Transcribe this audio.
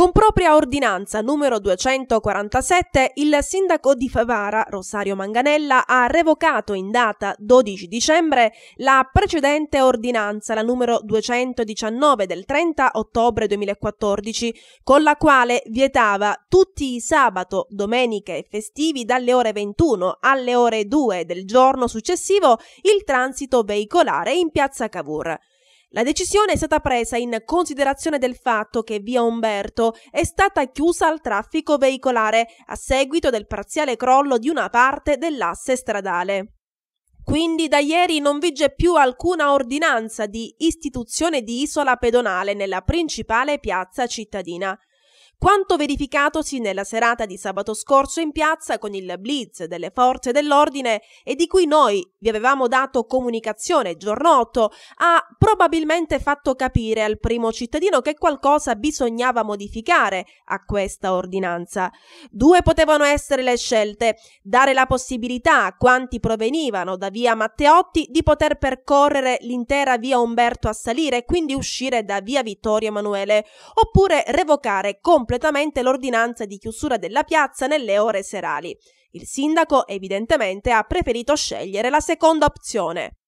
Con propria ordinanza numero 247, il sindaco di Favara, Rosario Manganella, ha revocato in data 12 dicembre la precedente ordinanza, la numero 219 del 30 ottobre 2014, con la quale vietava tutti i sabato, domeniche e festivi dalle ore 21 alle ore 2 del giorno successivo il transito veicolare in piazza Cavour. La decisione è stata presa in considerazione del fatto che via Umberto è stata chiusa al traffico veicolare a seguito del parziale crollo di una parte dell'asse stradale. Quindi da ieri non vige più alcuna ordinanza di istituzione di isola pedonale nella principale piazza cittadina. Quanto verificatosi nella serata di sabato scorso in piazza con il blitz delle forze dell'ordine e di cui noi vi avevamo dato comunicazione giorno 8, ha probabilmente fatto capire al primo cittadino che qualcosa bisognava modificare a questa ordinanza. Due potevano essere le scelte: dare la possibilità a quanti provenivano da via Matteotti di poter percorrere l'intera via Umberto a salire e quindi uscire da via Vittorio Emanuele, oppure revocare completamente completamente l'ordinanza di chiusura della piazza nelle ore serali. Il sindaco evidentemente ha preferito scegliere la seconda opzione.